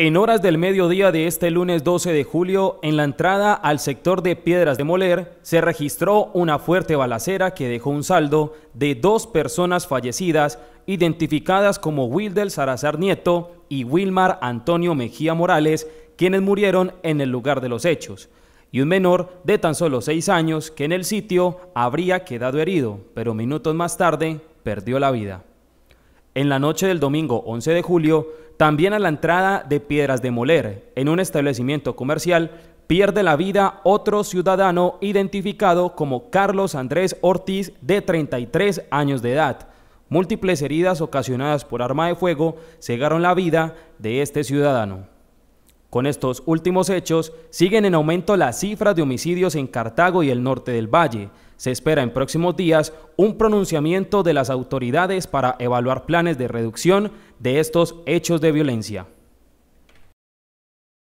En horas del mediodía de este lunes 12 de julio, en la entrada al sector de Piedras de Moler, se registró una fuerte balacera que dejó un saldo de dos personas fallecidas, identificadas como Wilder Sarazar Nieto y Wilmar Antonio Mejía Morales, quienes murieron en el lugar de los hechos, y un menor de tan solo seis años que en el sitio habría quedado herido, pero minutos más tarde perdió la vida. En la noche del domingo 11 de julio, también a la entrada de Piedras de Moler, en un establecimiento comercial, pierde la vida otro ciudadano identificado como Carlos Andrés Ortiz, de 33 años de edad. Múltiples heridas ocasionadas por arma de fuego cegaron la vida de este ciudadano. Con estos últimos hechos, siguen en aumento las cifras de homicidios en Cartago y el norte del valle. Se espera en próximos días un pronunciamiento de las autoridades para evaluar planes de reducción de estos hechos de violencia.